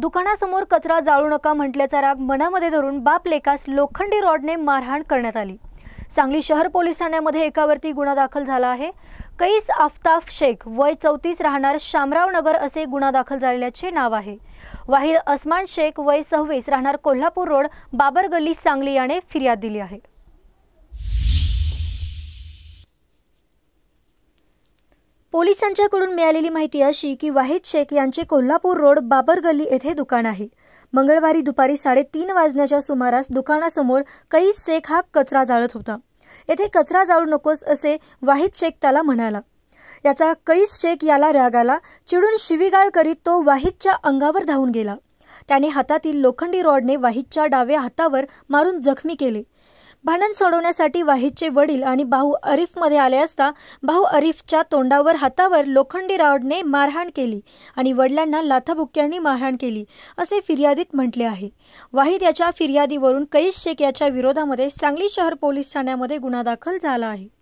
दुकानासमोर कचरा जाळू नका म्हटल्याचा राग मनामध्ये धरून बाप लेकास लोखंडी रॉडने मारहाण करण्यात आली सांगली शहर पोलीस ठाण्यामध्ये एकावरती गुन्हा दाखल झाला आहे कैस आफताफ शेख वय चौतीस राहणार शामराव नगर असे गुन्हा दाखल झालेल्याचे नाव आहे वाहिद अस्मान शेख वय सव्वीस राहणार कोल्हापूर रोड बाबर गल्ली सांगली याने फिर्याद दिली आहे पोलिसांच्याकडून मिळालेली माहिती अशी की वाहिद शेख यांचे कोल्हापूर रोड बाबर गल्ली येथे दुकान आहे मंगळवारी दुपारी साडेतीन वाजण्याच्या सुमारास दुकानासमोर कैस शेख हा कचरा जाळत होता येथे कचरा जाळू नकोस असे वाहिद शेख त्याला म्हणाला याचा कैस शेख याला राग आला चिडून शिवीगाळ करीत तो वाहिदच्या अंगावर धावून गेला त्याने हातातील लोखंडी रॉडने वाहिदच्या डाव्या हातावर मारून जखमी केले भांडण सोडवण्यासाठी वाहिदचे वडील आणि भाऊ अरिफमध्ये आले असता भाऊ अरिफच्या तोंडावर हातावर लोखंडी रॉडने मारहाण केली आणि वडिलांना लाथाबुक्क्यांनी मारहाण केली असे फिर्यादीत म्हटले आहे वाहिद याच्या फिर्यादीवरून कैस शेख याच्या विरोधामध्ये सांगली शहर पोलीस ठाण्यामध्ये गुन्हा दाखल झाला आहे